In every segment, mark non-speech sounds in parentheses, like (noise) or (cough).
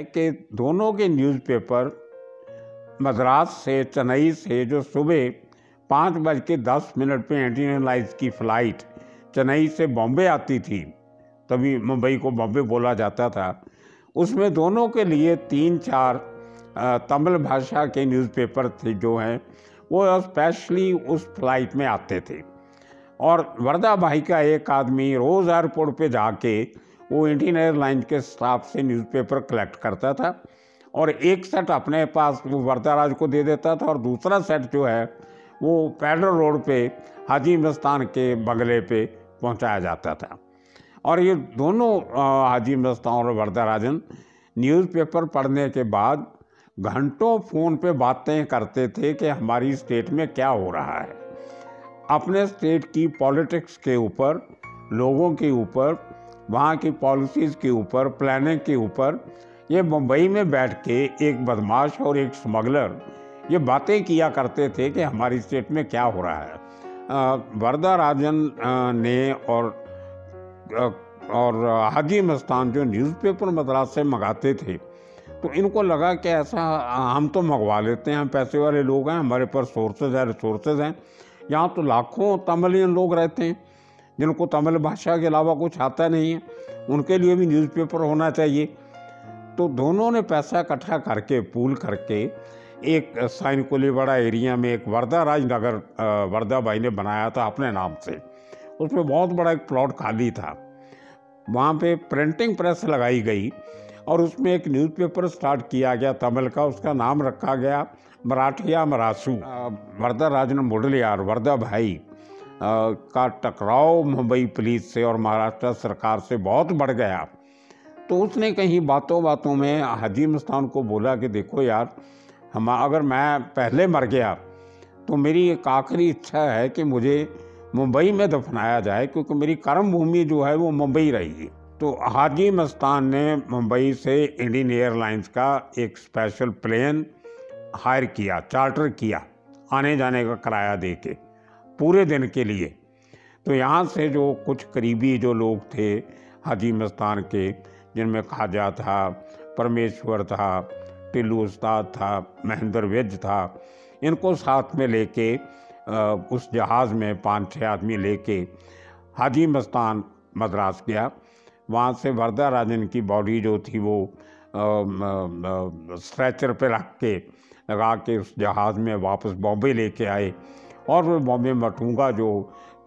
कि दोनों के न्यूज़पेपर मद्रास से चेन्नई से जो सुबह पाँच बज के दस मिनट पर एंटीनलाइज की फ़्लाइट चेन्नई से बॉम्बे आती थी तभी मुंबई को बॉम्बे बोला जाता था उसमें दोनों के लिए तीन चार तमिल भाषा के न्यूज़पेपर थे जो हैं वो स्पेशली उस फ्लाइट में आते थे और वरदा भाई का एक आदमी रोज़ एयरपोर्ट पे जाके वो इंडियन एयरलाइन के स्टाफ से न्यूज़पेपर कलेक्ट करता था और एक सेट अपने पास वो वर्दाराज को दे देता था और दूसरा सेट जो है वो पैडल रोड पे हाजी मस्तान के बंगले पे पहुंचाया जाता था और ये दोनों हाजी मस्तान और वर्दाराजन न्यूज़पेपर पढ़ने के बाद घंटों फ़ोन पे बातें करते थे कि हमारी स्टेट में क्या हो रहा है अपने स्टेट की पॉलिटिक्स के ऊपर लोगों के ऊपर वहाँ की पॉलिसीज़ के ऊपर प्लानिंग के ऊपर ये मुंबई में बैठ के एक बदमाश और एक स्मगलर ये बातें किया करते थे कि हमारी स्टेट में क्या हो रहा है वरदा राजन ने और और हाजी मस्तान जो न्यूज़पेपर मद्रास से मंगाते थे तो इनको लगा कि ऐसा हम तो मंगवा लेते हैं हम पैसे वाले लोग हैं हमारे पास सोर्सेज हैं रिसोर्सेज हैं यहाँ तो लाखों तमिलियन लोग रहते हैं जिनको तमिल भाषा के अलावा कुछ आता नहीं है उनके लिए भी न्यूज़पेपर होना चाहिए तो दोनों ने पैसा इकट्ठा करके पूल करके एक साइन कोलीवाड़ा एरिया में एक वर्धा राजनगर वर्धा भाई ने बनाया था अपने नाम से उसमें बहुत बड़ा एक प्लॉट खाली था वहाँ पे प्रिंटिंग प्रेस लगाई गई और उसमें एक न्यूज़पेपर स्टार्ट किया गया तमिल का उसका नाम रखा गया मराठिया मरासू वर्धा राजन मुडलियार वर्धा भाई का टकराव मुंबई पुलिस से और महाराष्ट्र सरकार से बहुत बढ़ गया तो उसने कहीं बातों बातों में हजीम मस्तान को बोला कि देखो यार हम अगर मैं पहले मर गया तो मेरी एक आखिरी इच्छा है कि मुझे मुंबई में दफनाया जाए क्योंकि मेरी कर्म भूमि जो है वो मुंबई रही तो हाजी मस्तान ने मुंबई से इंडियन एयरलाइंस का एक स्पेशल प्लेन हायर किया चार्टर किया आने जाने का किराया दे के पूरे दिन के लिए तो यहाँ से जो कुछ करीबी जो लोग थे हाजी मस्तान के जिनमें खाजा था परमेश्वर था टिल्लू उस्ताद था महेंद्र वेज था इनको साथ में लेके उस जहाज़ में पाँच छः आदमी लेके हाजी मस्तान मद्रास गया वहाँ से वरदा राजन की बॉडी जो थी वो स्ट्रेचर पे रख के लगा के उस जहाज़ में वापस बॉम्बे लेके आए और मैं बॉम्बे मटूंगा जो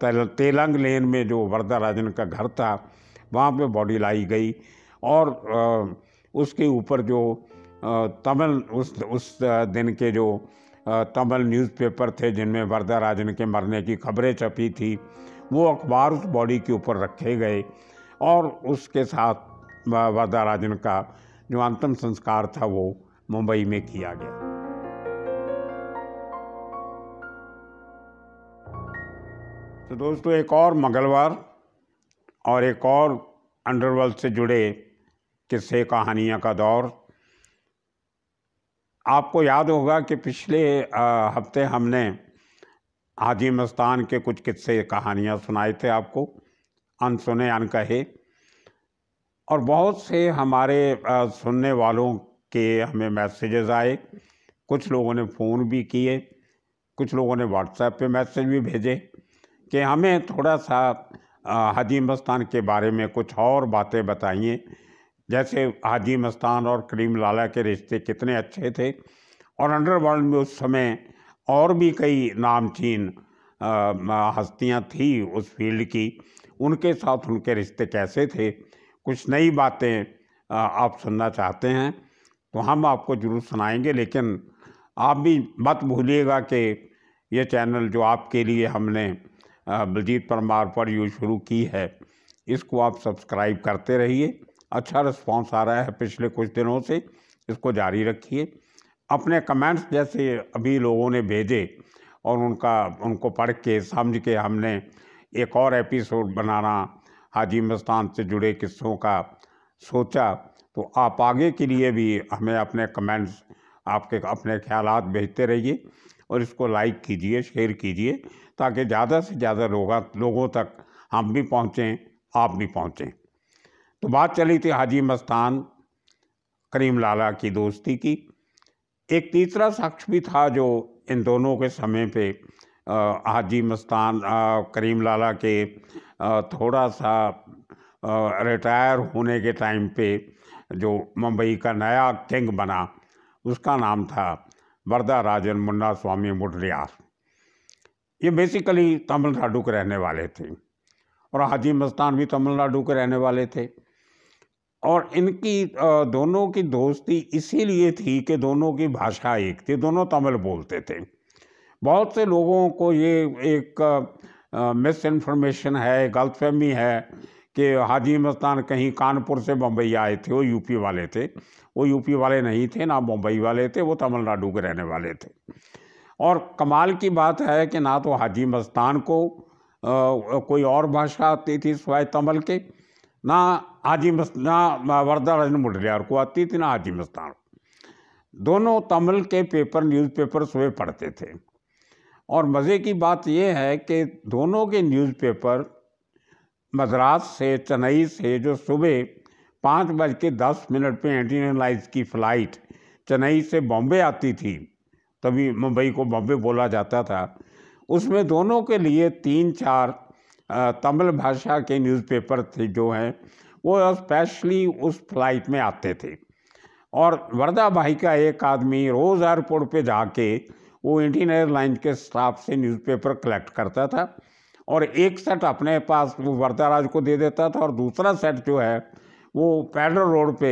तेलंग लेन में जो वरदा राजन का घर था वहाँ पे बॉडी लाई गई और उसके ऊपर जो तमिल उस उस दिन के जो तमिल न्यूज़पेपर थे जिनमें वरदा राजन के मरने की खबरें छपी थी वो अखबार उस बॉडी के ऊपर रखे गए और उसके साथ वरदा राजन का जो अंतिम संस्कार था वो मुंबई में किया गया तो दोस्तों एक और मंगलवार और एक और अंडरवर्ल्ड से जुड़े किस्से कहानियाँ का दौर आपको याद होगा कि पिछले हफ्ते हमने हाजी स्थान के कुछ किस्से कहानियाँ सुनाए थे आपको अनसुने अनकहे और बहुत से हमारे सुनने वालों के हमें मैसेजेस आए कुछ लोगों ने फ़ोन भी किए कुछ लोगों ने व्हाट्सएप पे मैसेज भी भेजे कि हमें थोड़ा सा हाजी मस्तान के बारे में कुछ और बातें बताइए जैसे हाजी मस्तान और करीम लाला के रिश्ते कितने अच्छे थे और अंडरवर्ल्ड में उस समय और भी कई नामचीन हस्तियां थी उस फील्ड की उनके साथ उनके रिश्ते कैसे थे कुछ नई बातें आप सुनना चाहते हैं तो हम आपको ज़रूर सुनाएंगे लेकिन आप भी मत भूलिएगा कि ये चैनल जो आपके लिए हमने बलजीत परमार पर यू शुरू की है इसको आप सब्सक्राइब करते रहिए अच्छा रिस्पॉन्स आ रहा है पिछले कुछ दिनों से इसको जारी रखिए अपने कमेंट्स जैसे अभी लोगों ने भेजे और उनका उनको पढ़ के समझ के हमने एक और एपिसोड बनाना हाजी मस्तान से जुड़े किस्सों का सोचा तो आप आगे के लिए भी हमें अपने कमेंट्स आपके अपने ख्याल भेजते रहिए और इसको लाइक कीजिए शेयर कीजिए ताकि ज़्यादा से ज़्यादा लोग लोगों तक हम भी पहुँचें आप भी पहुँचें तो बात चली थी हाजी मस्तान करीम लाला की दोस्ती की एक तीसरा शख्स भी था जो इन दोनों के समय पे हाजी मस्तान करीम लाला के थोड़ा सा रिटायर होने के टाइम पे जो मुंबई का नया किंग बना उसका नाम था वरदा राजन मुन्ना स्वामी मुडलियार ये बेसिकली तमिलनाडु के रहने वाले थे और हाजी मस्तान भी तमिलनाडु के रहने वाले थे और इनकी दोनों की दोस्ती इसीलिए थी कि दोनों की भाषा एक थी दोनों तमिल बोलते थे बहुत से लोगों को ये एक मिस इन्फॉर्मेशन है गलतफहमी है कि हाजी मस्तान कहीं कानपुर से बम्बई आए थे वो यूपी वाले थे वो यूपी वाले नहीं थे ना मुंबई वाले थे वो तमिलनाडु के रहने वाले थे और कमाल की बात है कि ना तो हाजी मस्तान को आ, कोई और भाषा आती थी सिवाय तमिल के ना हाजी मस्त ना रजन मुडलियार को आती थी ना हाजी मस्तान दोनों तमिल के पेपर न्यूज़पेपर सुबह पढ़ते थे और मज़े की बात यह है कि दोनों के न्यूज़पेपर मद्रास से चेन्नई से जो सुबह पाँच बज के दस मिनट पर इंडियन एयरलाइंस की फ़्लाइट चेन्नई से बॉम्बे आती थी तभी मुंबई को बॉम्बे बोला जाता था उसमें दोनों के लिए तीन चार तमिल भाषा के न्यूज़पेपर थे जो हैं वो स्पेशली उस फ्लाइट में आते थे और वरदा भाई का एक आदमी रोज़ एयरपोर्ट पे जाके वो इंडियन एयरलाइन के स्टाफ से न्यूज़पेपर कलेक्ट करता था और एक सेट अपने पास वो वरदाराज को दे देता था और दूसरा सेट जो है वो पैडल रोड पे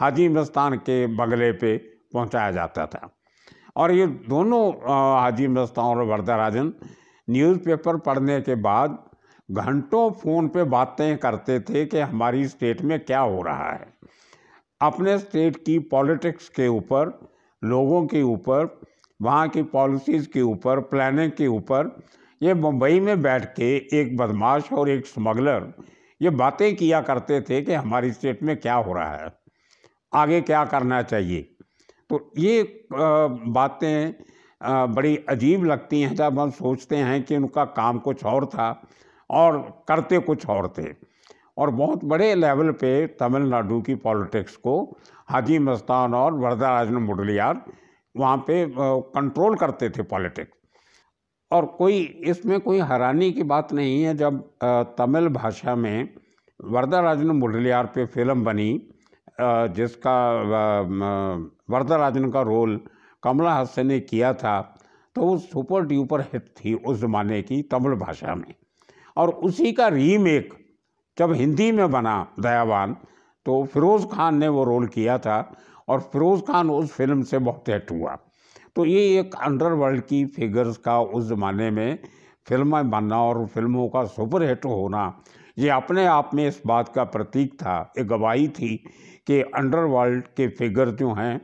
हाजी मस्तान के बंगले पे पहुंचाया जाता था और ये दोनों हाजी मस्तान और वर्दाराजन न्यूज़पेपर पढ़ने के बाद घंटों फ़ोन पे बातें करते थे कि हमारी स्टेट में क्या हो रहा है अपने स्टेट की पॉलिटिक्स के ऊपर लोगों के ऊपर वहाँ की पॉलिसीज़ के ऊपर प्लानिंग के ऊपर ये मुंबई में बैठ के एक बदमाश और एक स्मगलर ये बातें किया करते थे कि हमारी स्टेट में क्या हो रहा है आगे क्या करना चाहिए तो ये बातें बड़ी अजीब लगती हैं जब हम सोचते हैं कि उनका काम कुछ और था और करते कुछ और थे और बहुत बड़े लेवल पे तमिलनाडु की पॉलिटिक्स को हाजी मस्तान और वरदा राजन मुडलियार वहाँ पे कंट्रोल करते थे पॉलिटिक्स और कोई इसमें कोई हैरानी की बात नहीं है जब तमिल भाषा में वरदाराजन मुरलियार पे फिल्म बनी जिसका वरदाराजन का रोल कमला हसन ने किया था तो वो सुपर ड्यूपर हिट थी उस ज़माने की तमिल भाषा में और उसी का रीमेक जब हिंदी में बना दयावान तो फिरोज़ खान ने वो रोल किया था और फिरोज़ खान उस फिल्म से बहुत हिट हुआ तो ये एक अंडरवर्ल्ड की फिगर्स का उस ज़माने में फिल्में बनना और फिल्मों का सुपरहिट होना ये अपने आप में इस बात का प्रतीक था एक गवाही थी कि अंडरवर्ल्ड के फिगर जो हैं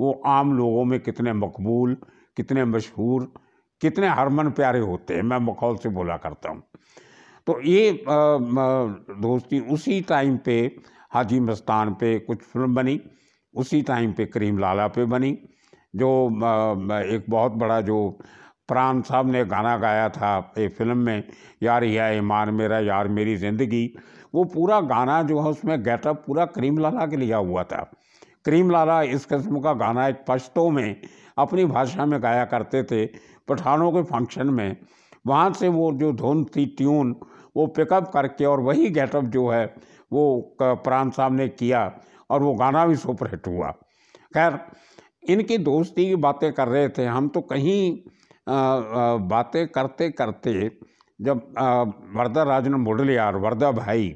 वो आम लोगों में कितने मकबूल कितने मशहूर कितने हरमन प्यारे होते हैं मैं मखौल से बोला करता हूँ तो ये दोस्ती उसी टाइम पे हाजी मस्तान पे कुछ फिल्म बनी उसी टाइम पे करीम लाला पे बनी जो एक बहुत बड़ा जो प्राण साहब ने गाना गाया था एक फिल्म में यार या ईमान मेरा यार मेरी ज़िंदगी वो पूरा गाना जो है उसमें गेटअप पूरा करीम लाला के लिया हुआ था करीम लाला इस किस्म का गाना एक पश्तों में अपनी भाषा में गाया करते थे पठानों के फंक्शन में वहाँ से वो जो धुन थी ट्यून वो पिकअप करके और वही गेटअप जो है वो प्राण साहब ने किया और वो गाना भी सुपरहिट हुआ खैर इनकी दोस्ती की बातें कर रहे थे हम तो कहीं बातें करते करते जब वर्धा राजन मुडलियार वर्धा भाई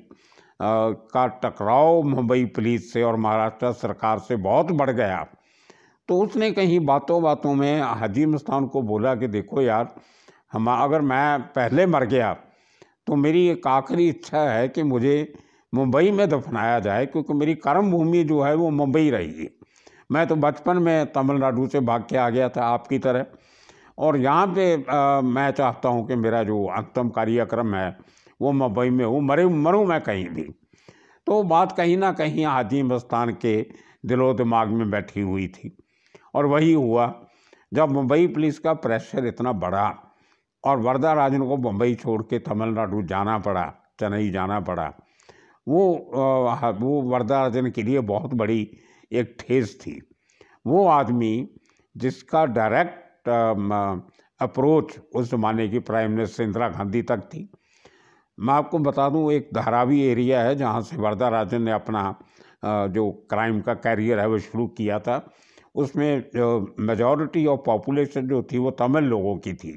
आ, का टकराव मुंबई पुलिस से और महाराष्ट्र सरकार से बहुत बढ़ गया तो उसने कहीं बातों बातों में हजीम स्थान को बोला कि देखो यार हम अगर मैं पहले मर गया तो मेरी एक आखिरी इच्छा है कि मुझे मुंबई में दफनाया जाए क्योंकि मेरी कर्म भूमि जो है वो मुंबई रही है मैं तो बचपन में तमिलनाडु से भाग के आ गया था आपकी तरह और यहाँ पे आ, मैं चाहता हूँ कि मेरा जो अंतम कार्यक्रम है वो मुंबई में हूँ मरे मरूँ मैं कहीं भी तो बात कहीं ना कहीं आदिम स्थान के दिलो दिमाग में बैठी हुई थी और वही हुआ जब मुंबई पुलिस का प्रेशर इतना बढ़ा और वरदा राजन को मुंबई छोड़ के तमिलनाडु जाना पड़ा चेन्नई जाना पड़ा वो वो वरदा राजन के लिए बहुत बड़ी एक ठेस थी वो आदमी जिसका डायरेक्ट अप्रोच उस ज़माने की प्राइम मिनिस्टर इंदिरा गांधी तक थी मैं आपको बता दूं एक धारावी एरिया है जहां से वरदा राजन ने अपना जो क्राइम का कैरियर है वो शुरू किया था उसमें जो मेजॉरिटी ऑफ पॉपुलेशन जो थी वो तमिल लोगों की थी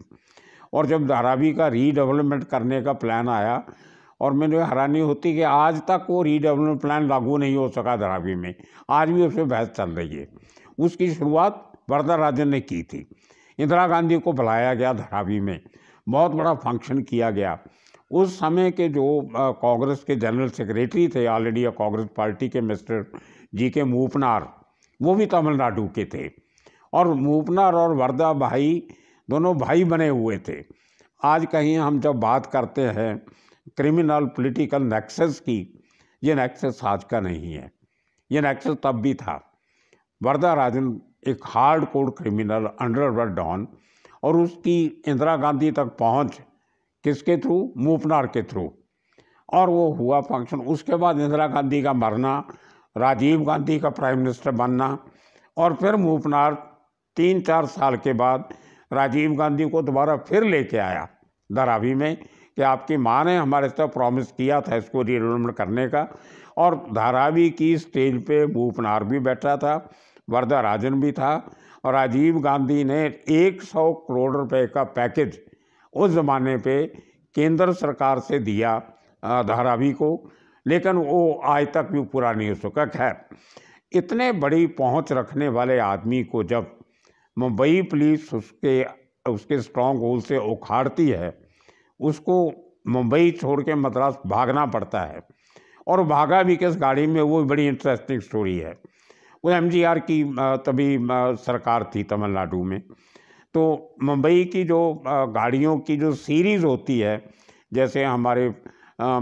और जब धारावी का रीडेवलपमेंट करने का प्लान आया और मैंने हैरानी होती कि आज तक वो रीडेवलपमेंट प्लान लागू नहीं हो सका धरावी में आज भी उसमें बहस चल रही है उसकी शुरुआत वरदा राजन ने की थी इंदिरा गांधी को बुलाया गया धरावी में बहुत बड़ा फंक्शन किया गया उस समय के जो कांग्रेस के जनरल सेक्रेटरी थे ऑलरेडी कांग्रेस पार्टी के मिस्टर जी के मूपनार वो भी तमिलनाडु के थे और मूपनार और वरदा भाई दोनों भाई बने हुए थे आज कहीं हम जब बात करते हैं क्रिमिनल पॉलिटिकल नेक्सेस की ये नेक्सेस आज का नहीं है ये नेक्सेस तब भी था वरदा राजन एक hard code criminal underworld don और उसकी इंदिरा गांधी तक पहुंच किसके थ्रू मूपनार के थ्रू और वो हुआ फंक्शन उसके बाद इंदिरा गांधी का मरना राजीव गांधी का प्राइम मिनिस्टर बनना और फिर मूपनार तीन चार साल के बाद राजीव गांधी को दोबारा फिर लेके आया दरावी में कि आपकी माँ ने हमारे साथ प्रॉमिस किया था इसको रीरोलमेंट करने का और धारावी की स्टेज पे भूपनार भी बैठा था वरदा राजन भी था और राजीव गांधी ने 100 करोड़ रुपए का पैकेज उस ज़माने पे केंद्र सरकार से दिया धारावी को लेकिन वो आज तक भी पूरा नहीं हो सका खैर इतने बड़ी पहुंच रखने वाले आदमी को जब मुंबई पुलिस उसके उसके स्ट्रॉन्ग होल से उखाड़ती है उसको मुंबई छोड़ के मद्रास भागना पड़ता है और भागा भी किस गाड़ी में वो बड़ी इंटरेस्टिंग स्टोरी है वो एम की तभी सरकार थी तमिलनाडु में तो मुंबई की जो गाड़ियों की जो सीरीज़ होती है जैसे हमारे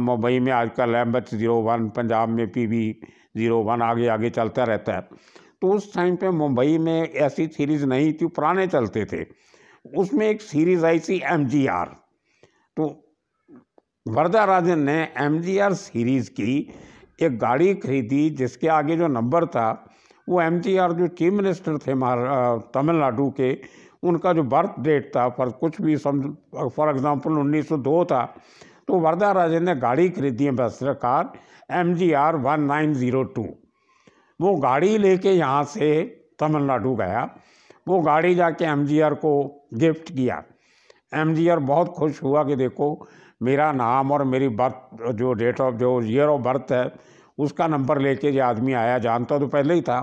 मुंबई में आजकल एम ज़ीरो वन पंजाब में पी वी ज़ीरो वन आगे आगे चलता रहता है तो उस टाइम पे मुंबई में ऐसी सीरीज़ नहीं थी पुराने चलते थे उसमें एक सीरीज़ आई थी एम जी आर तो वरदा राजन ने एम सीरीज़ की एक गाड़ी खरीदी जिसके आगे जो नंबर था वो एम जो चीफ मिनिस्टर थे तमिलनाडु के उनका जो बर्थ डेट था फॉर कुछ भी समझ फॉर एग्ज़ाम्पल 1902 था तो वरदा राजन ने गाड़ी खरीदी Ambassador car M G R one nine zero two वो गाड़ी लेके यहाँ से तमिलनाडु गया वो गाड़ी जाके एम जी आर को गिफ्ट किया एम जी आर बहुत खुश हुआ कि देखो मेरा नाम और मेरी बर्थ जो डेट ऑफ जो ईयर ऑफ बर्थ है उसका नंबर लेके जो आदमी आया जानता तो पहले ही था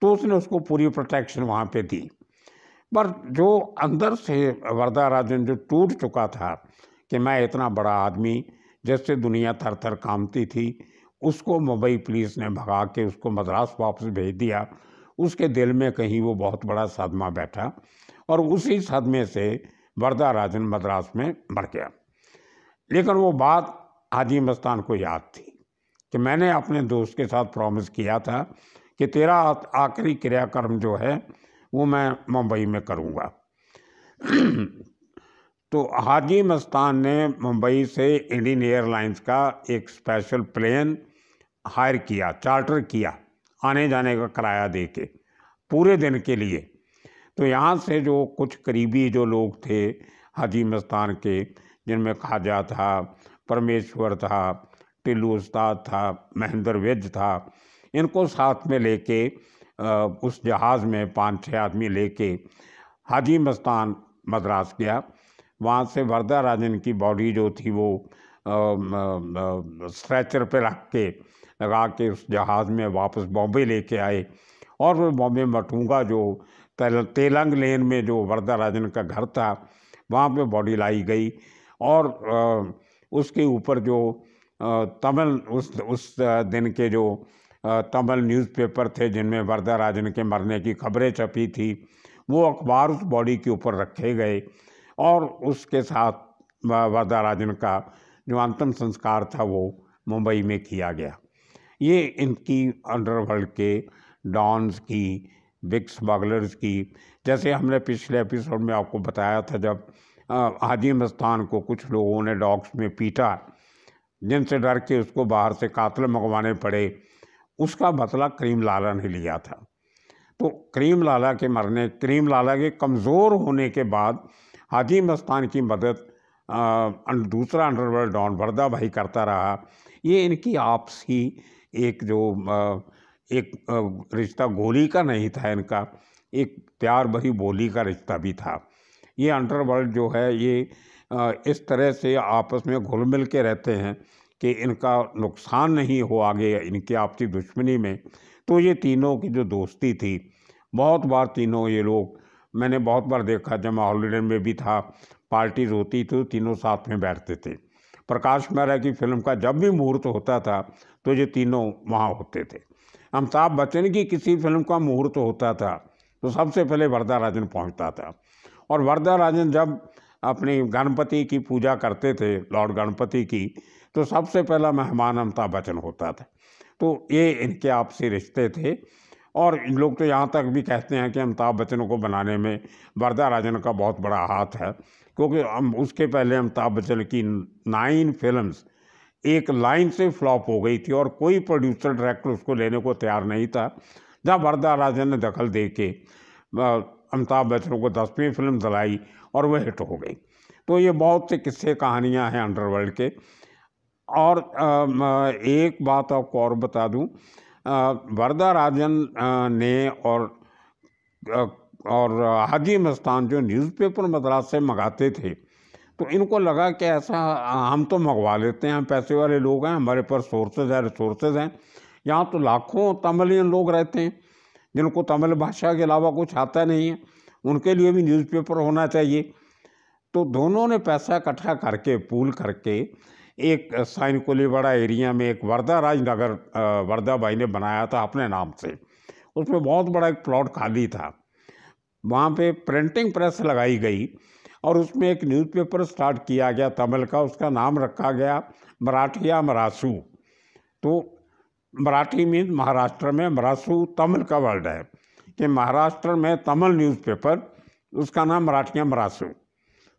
तो उसने उसको पूरी प्रोटेक्शन वहाँ पे दी पर जो अंदर से वरदा राजन जो टूट चुका था कि मैं इतना बड़ा आदमी जिससे दुनिया थर थर कामती थी उसको मुंबई पुलिस ने भगा के उसको मद्रास वापस भेज दिया उसके दिल में कहीं वो बहुत बड़ा सदमा बैठा और उसी सदमे से वरदा राजन मद्रास में मर गया लेकिन वो बात आदि मस्तान को याद थी कि मैंने अपने दोस्त के साथ प्रॉमिस किया था कि तेरा आखिरी क्रियाक्रम जो है वो मैं मुंबई में करूँगा (clears throat) तो हाजी मस्तान ने मुंबई से इंडियन एयरलाइंस का एक स्पेशल प्लेन हायर किया चार्टर किया आने जाने का किराया दे के पूरे दिन के लिए तो यहाँ से जो कुछ करीबी जो लोग थे हजीम स्थान के जिनमें खाजा था परमेश्वर था टिल्लू उस्ताद था महेंद्र वेद था इनको साथ में लेके उस जहाज़ में पाँच छः आदमी लेके हाजी मस्तान मद्रास गया वहाँ से वरदा राजन की बॉडी जो थी वो स्ट्रेचर पे रख के लगा के उस जहाज़ में वापस बॉम्बे लेके आए और वो बॉम्बे मटूंगा जो तेलंग लेन में जो वरदा राजन का घर था वहाँ पे बॉडी लाई गई और उसके ऊपर जो तमिल उस उस दिन के जो तमिल न्यूज़पेपर थे जिनमें वरदा राजन के मरने की खबरें छपी थी वो अखबार उस बॉडी के ऊपर रखे गए और उसके साथ वरदा राजन का जो अंतिम संस्कार था वो मुंबई में किया गया ये इनकी अंडरवर्ल्ड के डॉन्स की बिग स्मगलर्स की जैसे हमने पिछले एपिसोड में आपको बताया था जब हाजिम स्थान को कुछ लोगों ने डॉग्स में पीटा जिनसे डर के उसको बाहर से कातल मंगवाने पड़े उसका बदला करीम लाला ने लिया था तो करीम लाला के मरने करीम लाला के कमज़ोर होने के बाद हाजी मस्तान की मदद आ, दूसरा अंडरवर्ल्ड डॉन वर्दा भाई करता रहा ये इनकी आपसी एक जो आ, एक रिश्ता गोली का नहीं था इनका एक प्यार भरी बोली का रिश्ता भी था ये अंडरवर्ल्ड जो है ये इस तरह से आपस में घुल मिल के रहते हैं कि इनका नुकसान नहीं हो आगे इनकी आपसी दुश्मनी में तो ये तीनों की जो दोस्ती थी बहुत बार तीनों ये लोग मैंने बहुत बार देखा जब मैं हॉलीडे में भी था पार्टीज होती तो तीनों साथ में बैठते थे प्रकाश मेहरा की फिल्म का जब भी मुहूर्त होता था तो ये तीनों वहाँ होते थे अमिताभ बच्चन की किसी फिल्म का मुहूर्त होता था तो सबसे पहले वरदा राजन पहुंचता था और वरदा राजन जब अपनी गणपति की पूजा करते थे लॉर्ड गणपति की तो सबसे पहला मेहमान अमिताभ बच्चन होता था तो ये इनके आपसी रिश्ते थे और इन लोग तो यहाँ तक भी कहते हैं कि अमिताभ बच्चन को बनाने में वरदा राजन का बहुत बड़ा हाथ है क्योंकि उसके पहले अमिताभ बच्चन की नाइन फिल्म्स एक लाइन से फ्लॉप हो गई थी और कोई प्रोड्यूसर डायरेक्टर उसको लेने को तैयार नहीं था जहाँ वरदा राजन ने दखल दे के अमिताभ बच्चन को दसवीं फिल्म दिलाई और वह हिट हो गई तो ये बहुत से किस्से कहानियाँ हैं अंडरवर्ल्ड के और एक बात आपको और बता दूं वरदा राजन ने और और हाजी मस्तान जो न्यूज़पेपर मद्रास से मंगाते थे तो इनको लगा कि ऐसा हम तो मंगवा लेते हैं हम पैसे वाले लोग हैं हमारे पास सोर्सेज हैं रिसोर्सेज हैं यहाँ तो लाखों तमिलियन लोग रहते हैं जिनको तमिल भाषा के अलावा कुछ आता नहीं है उनके लिए भी न्यूज़पेपर होना चाहिए तो दोनों ने पैसा इकट्ठा करके पूल करके एक साइन साइनकोलीवाड़ा एरिया में एक वर्धा राजनगर वर्धा भाई ने बनाया था अपने नाम से उसमें बहुत बड़ा एक प्लॉट खाली था वहाँ पे प्रिंटिंग प्रेस लगाई गई और उसमें एक न्यूज़पेपर स्टार्ट किया गया तमिल का उसका नाम रखा गया मराठिया मरासू तो मराठी मीन महाराष्ट्र में मरासू तमिल का वर्ड है कि महाराष्ट्र में तमिल न्यूज़पेपर उसका नाम मराठिया मरासू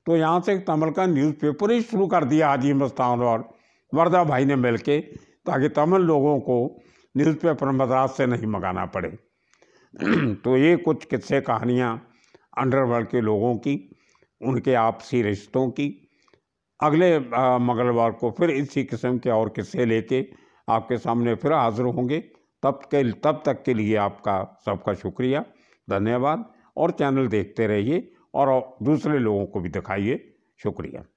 तो यहाँ से तमिल का न्यूज़पेपर ही शुरू कर दिया हाजी मस्तान और वरदा भाई ने मिल के ताकि तमिल लोगों को न्यूज़पेपर मद्रास से नहीं मंगाना पड़े (clears throat) तो ये कुछ किस्से कहानियाँ अंडरवर्ल्ड के लोगों की उनके आपसी रिश्तों की अगले मंगलवार को फिर इसी किस्म के और किस्से लेके आपके सामने फिर हाजिर होंगे तब के तब तक के लिए आपका सबका शुक्रिया धन्यवाद और चैनल देखते रहिए और दूसरे लोगों को भी दिखाइए शुक्रिया